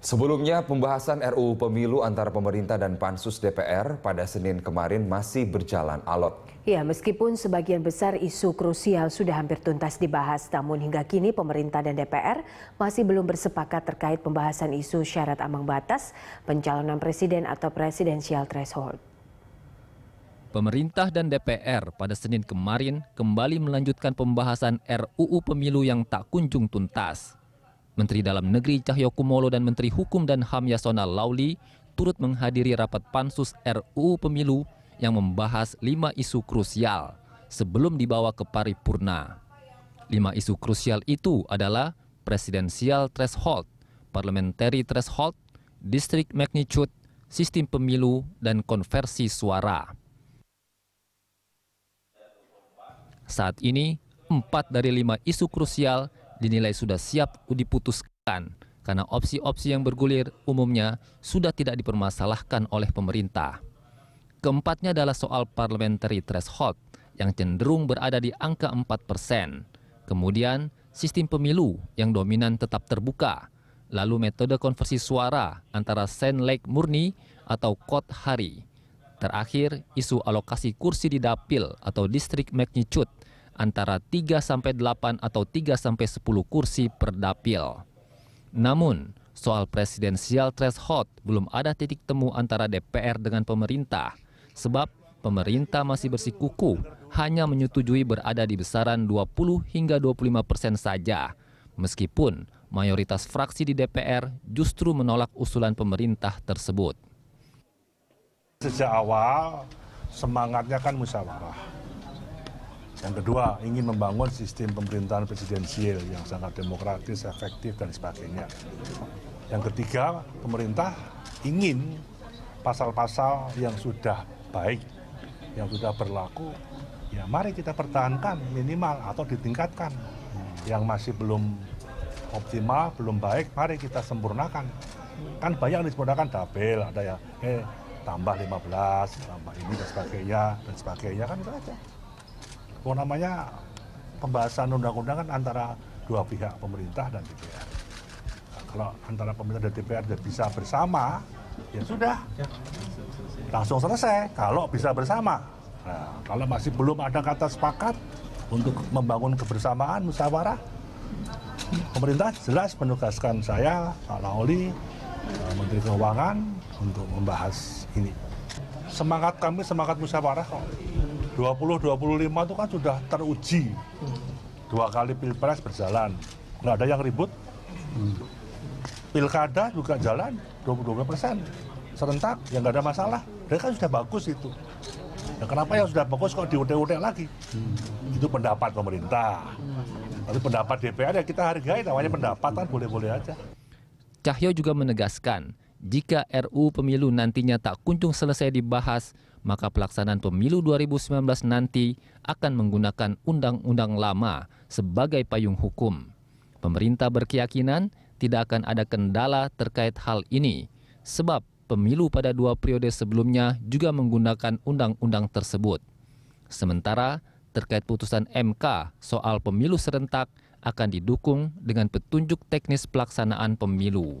Sebelumnya, pembahasan RUU Pemilu antara pemerintah dan pansus DPR pada Senin kemarin masih berjalan alot. Ya, meskipun sebagian besar isu krusial sudah hampir tuntas dibahas, namun hingga kini pemerintah dan DPR masih belum bersepakat terkait pembahasan isu syarat ambang batas, pencalonan presiden atau presidensial threshold. Pemerintah dan DPR pada Senin kemarin kembali melanjutkan pembahasan RUU Pemilu yang tak kunjung tuntas. Menteri Dalam Negeri Cahyokumolo dan Menteri Hukum dan HAM Yasona Lauli turut menghadiri rapat pansus RUU Pemilu yang membahas lima isu krusial sebelum dibawa ke paripurna. Lima isu krusial itu adalah presidensial threshold, parliamentary threshold, district magnitude, sistem pemilu, dan konversi suara. Saat ini, empat dari lima isu krusial dinilai sudah siap diputuskan karena opsi-opsi yang bergulir umumnya sudah tidak dipermasalahkan oleh pemerintah. Keempatnya adalah soal parliamentary threshold yang cenderung berada di angka 4 persen. Kemudian sistem pemilu yang dominan tetap terbuka, lalu metode konversi suara antara sen lake murni atau kot hari. Terakhir, isu alokasi kursi di dapil atau district magnitude antara 3-8 atau 3-10 kursi per dapil. Namun, soal presidensial threshold belum ada titik temu antara DPR dengan pemerintah, sebab pemerintah masih bersikuku hanya menyetujui berada di besaran 20 hingga 25 persen saja, meskipun mayoritas fraksi di DPR justru menolak usulan pemerintah tersebut. Sejak awal semangatnya kan musyawarah yang kedua, ingin membangun sistem pemerintahan presidensial yang sangat demokratis, efektif, dan sebagainya. Yang ketiga, pemerintah ingin pasal-pasal yang sudah baik, yang sudah berlaku, ya mari kita pertahankan minimal atau ditingkatkan. Yang masih belum optimal, belum baik, mari kita sempurnakan. Kan banyak yang disempurnakan double, ada ya, eh, tambah 15, tambah ini dan sebagainya, dan sebagainya kan itu aja oh namanya pembahasan undang-undang kan antara dua pihak pemerintah dan DPR. Nah, kalau antara pemerintah dan DPR dan bisa bersama, ya sudah, ya. langsung selesai. Kalau bisa bersama, nah, kalau masih belum ada kata sepakat untuk membangun kebersamaan musyawarah, pemerintah jelas menugaskan saya Pak Laoli eh, Menteri Keuangan untuk membahas ini. Semangat kami semangat musyawarah kok. 2025 itu kan sudah teruji. Dua kali pilpres berjalan. Nggak ada yang ribut. Pilkada juga jalan 22 persen. Serentak, yang nggak ada masalah. Mereka sudah bagus itu. Ya, kenapa yang sudah bagus kok diutek-utek lagi? Itu pendapat pemerintah. Tapi pendapat DPR ya kita hargai, namanya pendapat kan boleh-boleh aja. Cahyo juga menegaskan, jika RU Pemilu nantinya tak kunjung selesai dibahas, maka pelaksanaan pemilu 2019 nanti akan menggunakan undang-undang lama sebagai payung hukum. Pemerintah berkeyakinan tidak akan ada kendala terkait hal ini, sebab pemilu pada dua periode sebelumnya juga menggunakan undang-undang tersebut. Sementara terkait putusan MK soal pemilu serentak akan didukung dengan petunjuk teknis pelaksanaan pemilu.